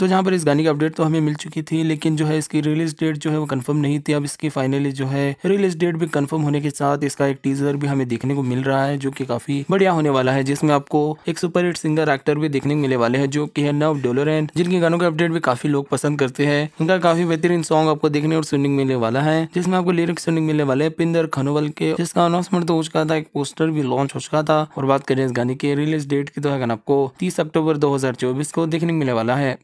तो जहाँ पर इस गाने की अपडेट तो हमें मिल चुकी थी लेकिन जो है इसकी रिलीज डेट जो है वो कंफर्म नहीं थी अब इसकी फाइनली जो है रिलीज डेट भी कंफर्म होने के साथ इसका एक टीजर भी हमें देखने को मिल रहा है जो कि काफी बढ़िया होने वाला है जिसमें आपको एक सुपर हिट सिंगर एक्टर भी देखने को मिलने वाले हैं जो की है नव डोलोर जिनके गानों का अपडेट भी काफी लोग पसंद करते हैं उनका काफी बेहतरीन सॉन्ग आपको देखने और सुनने मिलने वाला है जिसमें आपको लिरिक्स सुनने मिलने वाले हैं पिंदर खनोवल के जिसका अनाउंसमेंट तो हो चुका था एक पोस्टर भी लॉन्च हो चुका था और बात करें इस गाने की रिलीज डेट की तो है आपको तीस अक्टूबर दो को देखने मिलने वाला है